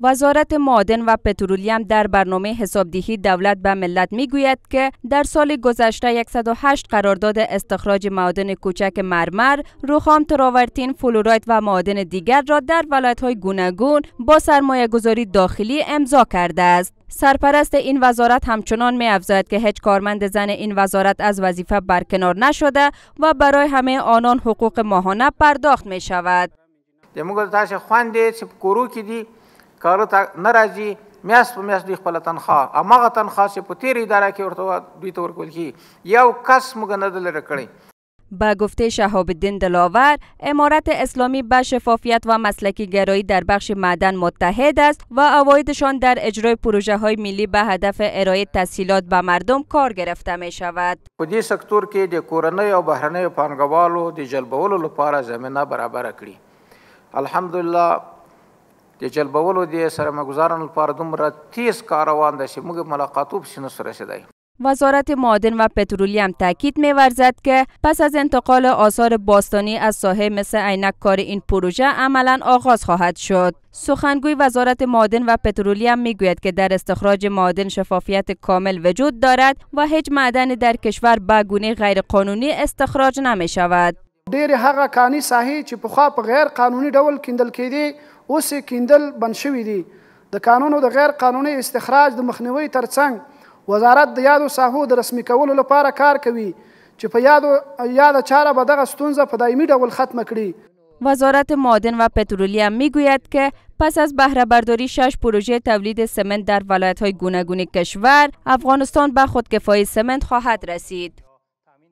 وزارت معادن و پترولیم در برنامه حسابدهی دولت به ملت میگوید که در سال گذشته 108 قرارداد استخراج معادن کوچک مرمر، روخام تراورتین، فلورایت و معادن دیگر را در های گوناگون با سرمایه گذاری داخلی امضا کرده است. سرپرست این وزارت همچنان می که هیچ کارمند زن این وزارت از وظیفه برکنار نشده و برای همه آنان حقوق ماهانه پرداخت می شود. کار ته نه راځي میاس په میاس دوی خپل تنخواه اماغه تنخواه چې په تیر اداره کې ورته دوی تور کول کی یو کس موږ نه دل رکړي به گفته شهاب الدین دلاور امارت اسلامی به شفافیت و مسلکی گرایی در بخش معدن متحد است و اوایدشان در اجرای پروژه های ملی به هدف ارائه تسهیلات به مردم کار گرفته می شود په دې سکتور کې د کورنۍ او بهرنۍ پانګوالو د جلبولو لپاره زمینه برابر کړي الحمدلله د جلبولو د مګزارن لپاره دومره تیز کاروان ده چې موږ ملاقاتو وزارت معادن و پترولیوم تاکید ورزد که پس از انتقال آثار باستانی از ساحه مثل عینک کار این پروژه عملا آغاز خواهد شد. سخنگوی وزارت معادن و می گوید که در استخراج معادن شفافیت کامل وجود دارد و هیچ معدن در کشور به گونه غیرقانونی استخراج نمی شود. ډېر هغه کاني ساحې چې پخوا په غیر قانوني ډول کیندل کېدي اوس یې کیندل بند شوي دي د کانونو د غیر قانوني استخراج د مخنیوي ترڅنګ وزارت د یادو ساحو د رسمي کولو لپاره کار کوي چې په یادو یاده چاره به دغه ستونزه په دایمي ډول ختمه کړي وزارت معدن و پترولیوم میگوید که پس از بهره برداری شش پروژه تولید سمنت در ولایت های گوناگون کشور افغانستان به خودکفایی سمنت خواهد رسید